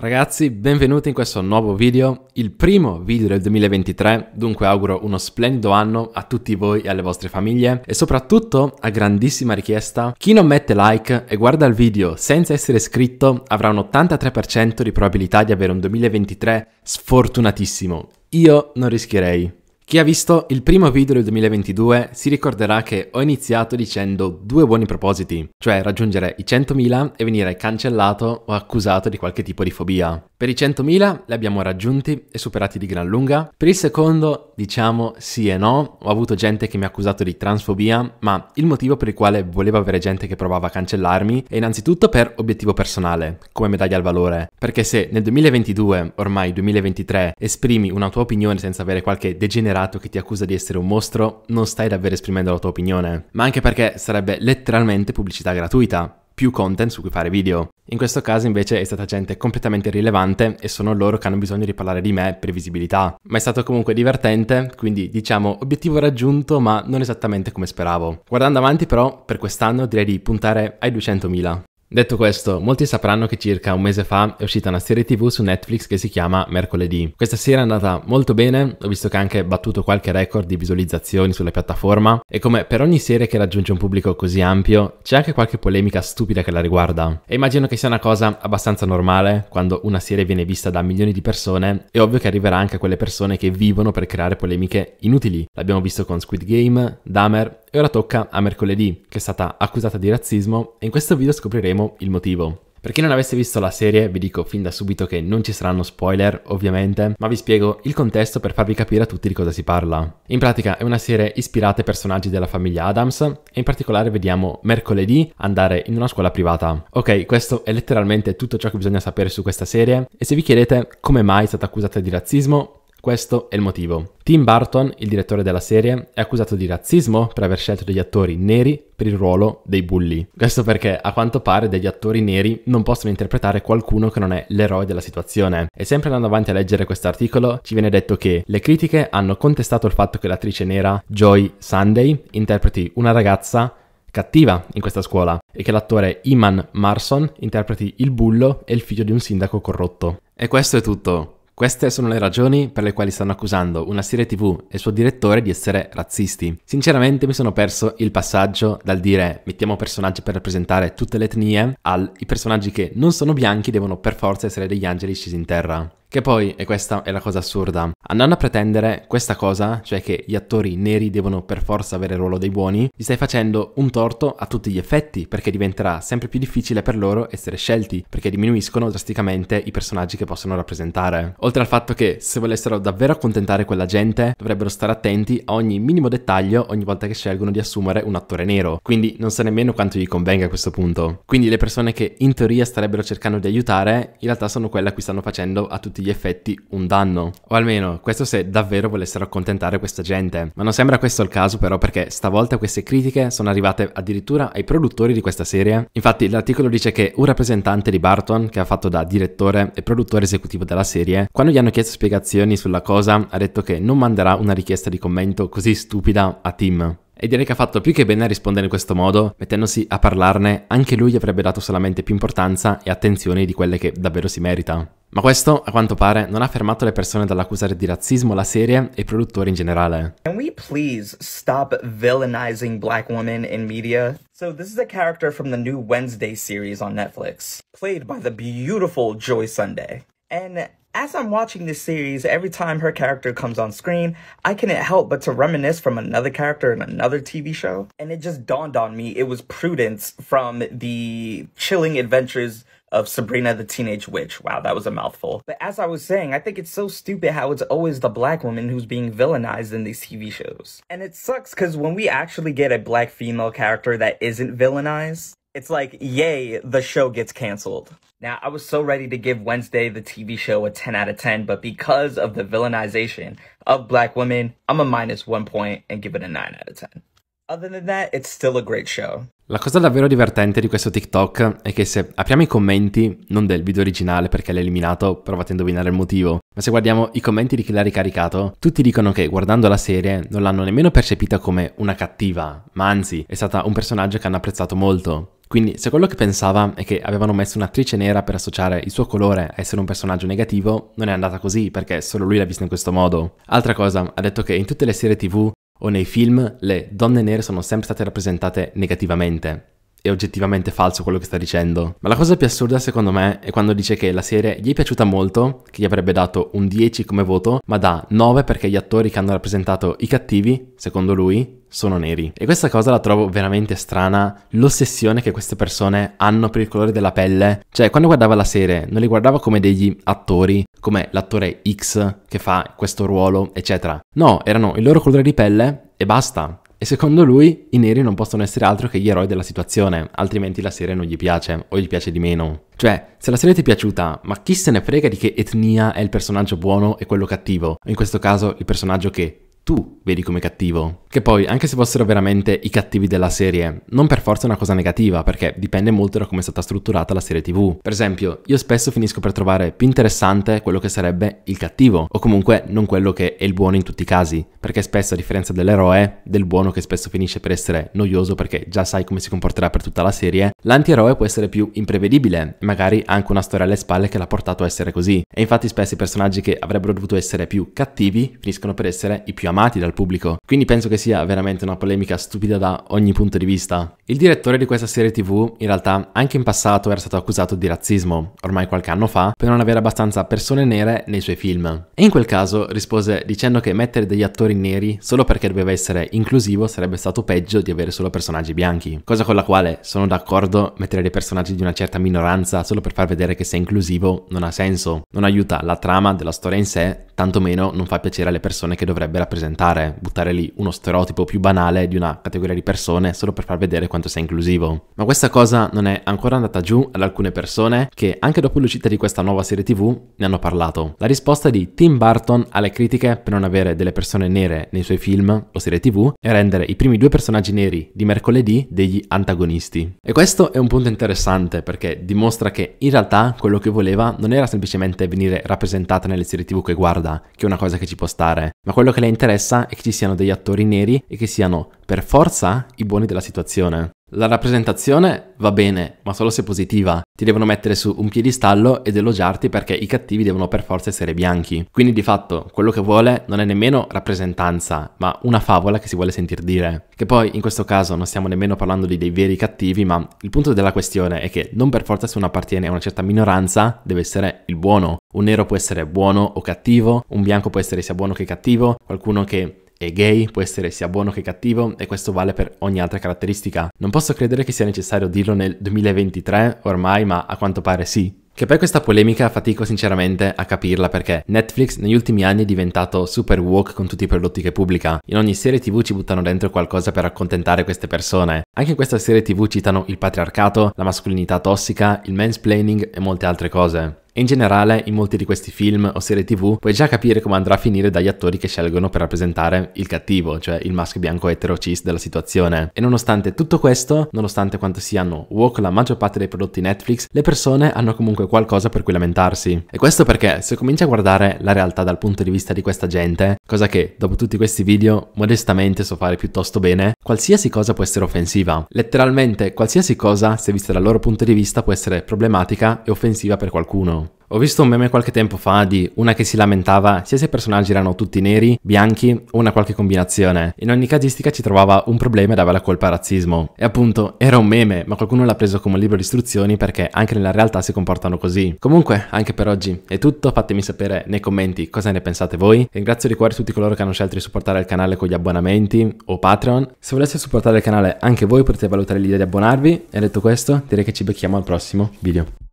Ragazzi, benvenuti in questo nuovo video, il primo video del 2023, dunque auguro uno splendido anno a tutti voi e alle vostre famiglie e soprattutto, a grandissima richiesta, chi non mette like e guarda il video senza essere iscritto avrà un 83% di probabilità di avere un 2023 sfortunatissimo. Io non rischierei. Chi ha visto il primo video del 2022 si ricorderà che ho iniziato dicendo due buoni propositi, cioè raggiungere i 100.000 e venire cancellato o accusato di qualche tipo di fobia. Per i 100.000 li abbiamo raggiunti e superati di gran lunga. Per il secondo, diciamo sì e no, ho avuto gente che mi ha accusato di transfobia, ma il motivo per il quale volevo avere gente che provava a cancellarmi è innanzitutto per obiettivo personale, come medaglia al valore. Perché se nel 2022, ormai 2023, esprimi una tua opinione senza avere qualche degenerato che ti accusa di essere un mostro, non stai davvero esprimendo la tua opinione. Ma anche perché sarebbe letteralmente pubblicità gratuita più content su cui fare video. In questo caso invece è stata gente completamente irrilevante e sono loro che hanno bisogno di parlare di me per visibilità. Ma è stato comunque divertente, quindi diciamo obiettivo raggiunto ma non esattamente come speravo. Guardando avanti però, per quest'anno direi di puntare ai 200.000. Detto questo, molti sapranno che circa un mese fa è uscita una serie tv su Netflix che si chiama Mercoledì. Questa serie è andata molto bene, ho visto che ha anche battuto qualche record di visualizzazioni sulla piattaforma e come per ogni serie che raggiunge un pubblico così ampio c'è anche qualche polemica stupida che la riguarda. E immagino che sia una cosa abbastanza normale quando una serie viene vista da milioni di persone, è ovvio che arriverà anche a quelle persone che vivono per creare polemiche inutili. L'abbiamo visto con Squid Game, Dahmer e ora tocca a mercoledì, che è stata accusata di razzismo e in questo video scopriremo il motivo. Per chi non avesse visto la serie, vi dico fin da subito che non ci saranno spoiler, ovviamente, ma vi spiego il contesto per farvi capire a tutti di cosa si parla. In pratica è una serie ispirata ai personaggi della famiglia Adams e in particolare vediamo mercoledì andare in una scuola privata. Ok, questo è letteralmente tutto ciò che bisogna sapere su questa serie e se vi chiedete come mai è stata accusata di razzismo, questo è il motivo. Tim Burton, il direttore della serie, è accusato di razzismo per aver scelto degli attori neri per il ruolo dei bulli. Questo perché, a quanto pare, degli attori neri non possono interpretare qualcuno che non è l'eroe della situazione. E sempre andando avanti a leggere questo articolo, ci viene detto che le critiche hanno contestato il fatto che l'attrice nera Joy Sunday interpreti una ragazza cattiva in questa scuola e che l'attore Iman Marson interpreti il bullo e il figlio di un sindaco corrotto. E questo è tutto. Queste sono le ragioni per le quali stanno accusando una serie tv e il suo direttore di essere razzisti. Sinceramente mi sono perso il passaggio dal dire mettiamo personaggi per rappresentare tutte le etnie al i personaggi che non sono bianchi devono per forza essere degli angeli scesi in terra. Che poi, e questa è la cosa assurda, andando a pretendere questa cosa, cioè che gli attori neri devono per forza avere il ruolo dei buoni, gli stai facendo un torto a tutti gli effetti, perché diventerà sempre più difficile per loro essere scelti, perché diminuiscono drasticamente i personaggi che possono rappresentare. Oltre al fatto che, se volessero davvero accontentare quella gente, dovrebbero stare attenti a ogni minimo dettaglio ogni volta che scelgono di assumere un attore nero, quindi non sa nemmeno quanto gli convenga a questo punto. Quindi le persone che in teoria starebbero cercando di aiutare, in realtà sono quelle a cui stanno facendo a tutti tutti gli effetti un danno. O almeno, questo se davvero volessero accontentare questa gente. Ma non sembra questo il caso però perché stavolta queste critiche sono arrivate addirittura ai produttori di questa serie. Infatti l'articolo dice che un rappresentante di Barton, che ha fatto da direttore e produttore esecutivo della serie, quando gli hanno chiesto spiegazioni sulla cosa, ha detto che non manderà una richiesta di commento così stupida a Tim. E direi che ha fatto più che bene a rispondere in questo modo, mettendosi a parlarne, anche lui avrebbe dato solamente più importanza e attenzione di quelle che davvero si merita. Ma questo, a quanto pare, non ha fermato le persone dall'accusare di razzismo la serie e i produttori in generale. Can we please stop villainizing black women in media? So this is a character from the new Wednesday series on Netflix, played by the beautiful Joy Sunday. And As I'm watching this series, every time her character comes on screen, I couldn't help but to reminisce from another character in another TV show. And it just dawned on me it was Prudence from the chilling adventures of Sabrina the Teenage Witch. Wow, that was a mouthful. But as I was saying, I think it's so stupid how it's always the black woman who's being villainized in these TV shows. And it sucks because when we actually get a black female character that isn't villainized, It's like, yay, the show gets canceled. Now, I was so ready to give Wednesday the TV show a 10 out of 10, but because of the villainization of black women, I'm a minus one point and give it a 9 out of 10. Other than that, it's still a great show. La cosa davvero divertente di questo TikTok è che se apriamo i commenti, non del video originale perché l'ha eliminato, provate a indovinare il motivo, ma se guardiamo i commenti di chi l'ha ricaricato, tutti dicono che guardando la serie non l'hanno nemmeno percepita come una cattiva, ma anzi è stata un personaggio che hanno apprezzato molto. Quindi, se quello che pensava è che avevano messo un'attrice nera per associare il suo colore a essere un personaggio negativo, non è andata così perché solo lui l'ha vista in questo modo. Altra cosa, ha detto che in tutte le serie tv o nei film le donne nere sono sempre state rappresentate negativamente è oggettivamente falso quello che sta dicendo. Ma la cosa più assurda secondo me è quando dice che la serie gli è piaciuta molto, che gli avrebbe dato un 10 come voto, ma da 9 perché gli attori che hanno rappresentato i cattivi, secondo lui, sono neri. E questa cosa la trovo veramente strana, l'ossessione che queste persone hanno per il colore della pelle. Cioè, quando guardava la serie, non li guardava come degli attori, come l'attore X che fa questo ruolo, eccetera. No, erano il loro colore di pelle e basta. E secondo lui i neri non possono essere altro che gli eroi della situazione, altrimenti la serie non gli piace o gli piace di meno. Cioè, se la serie ti è piaciuta, ma chi se ne frega di che etnia è il personaggio buono e quello cattivo? In questo caso il personaggio che tu vedi come cattivo. Che poi, anche se fossero veramente i cattivi della serie, non per forza è una cosa negativa, perché dipende molto da come è stata strutturata la serie TV. Per esempio, io spesso finisco per trovare più interessante quello che sarebbe il cattivo, o comunque non quello che è il buono in tutti i casi, perché spesso, a differenza dell'eroe, del buono che spesso finisce per essere noioso perché già sai come si comporterà per tutta la serie, l'antieroe può essere più imprevedibile, e magari ha anche una storia alle spalle che l'ha portato a essere così. E infatti spesso i personaggi che avrebbero dovuto essere più cattivi finiscono per essere i più amati amati dal pubblico, quindi penso che sia veramente una polemica stupida da ogni punto di vista. Il direttore di questa serie tv in realtà anche in passato era stato accusato di razzismo, ormai qualche anno fa, per non avere abbastanza persone nere nei suoi film. E in quel caso rispose dicendo che mettere degli attori neri solo perché doveva essere inclusivo sarebbe stato peggio di avere solo personaggi bianchi, cosa con la quale sono d'accordo, mettere dei personaggi di una certa minoranza solo per far vedere che sei inclusivo non ha senso, non aiuta la trama della storia in sé tantomeno non fa piacere alle persone che dovrebbe rappresentare, buttare lì uno stereotipo più banale di una categoria di persone solo per far vedere quanto sia inclusivo. Ma questa cosa non è ancora andata giù ad alcune persone che anche dopo l'uscita di questa nuova serie tv ne hanno parlato. La risposta di Tim Burton alle critiche per non avere delle persone nere nei suoi film o serie tv è rendere i primi due personaggi neri di mercoledì degli antagonisti. E questo è un punto interessante perché dimostra che in realtà quello che voleva non era semplicemente venire rappresentata nelle serie tv che guarda, strada, che è una cosa che ci può stare, ma quello che le interessa è che ci siano degli attori neri e che siano per forza i buoni della situazione. La rappresentazione va bene, ma solo se positiva. Ti devono mettere su un piedistallo ed elogiarti perché i cattivi devono per forza essere bianchi. Quindi di fatto quello che vuole non è nemmeno rappresentanza, ma una favola che si vuole sentir dire. Che poi in questo caso non stiamo nemmeno parlando di dei veri cattivi, ma il punto della questione è che non per forza se uno appartiene a una certa minoranza deve essere il buono. Un nero può essere buono o cattivo, un bianco può essere sia buono che cattivo, qualcuno che è gay, può essere sia buono che cattivo e questo vale per ogni altra caratteristica. Non posso credere che sia necessario dirlo nel 2023 ormai, ma a quanto pare sì. Che poi questa polemica fatico sinceramente a capirla perché Netflix negli ultimi anni è diventato super woke con tutti i prodotti che pubblica. In ogni serie tv ci buttano dentro qualcosa per accontentare queste persone. Anche in questa serie tv citano il patriarcato, la mascolinità tossica, il mansplaining e molte altre cose. E in generale, in molti di questi film o serie tv, puoi già capire come andrà a finire dagli attori che scelgono per rappresentare il cattivo, cioè il maschio bianco etero cis della situazione. E nonostante tutto questo, nonostante quanto siano woke la maggior parte dei prodotti Netflix, le persone hanno comunque qualcosa per cui lamentarsi. E questo perché se cominci a guardare la realtà dal punto di vista di questa gente, cosa che dopo tutti questi video modestamente so fare piuttosto bene, qualsiasi cosa può essere offensiva. Letteralmente qualsiasi cosa, se vista dal loro punto di vista, può essere problematica e offensiva per qualcuno. Ho visto un meme qualche tempo fa di una che si lamentava sia se i personaggi erano tutti neri, bianchi o una qualche combinazione. In ogni casistica ci trovava un problema e dava la colpa al razzismo. E appunto, era un meme, ma qualcuno l'ha preso come un libro di istruzioni perché anche nella realtà si comportano così. Comunque, anche per oggi è tutto, fatemi sapere nei commenti cosa ne pensate voi. Ringrazio di cuore tutti coloro che hanno scelto di supportare il canale con gli abbonamenti o Patreon. Se voleste supportare il canale anche voi potete valutare l'idea di abbonarvi. E detto questo, direi che ci becchiamo al prossimo video.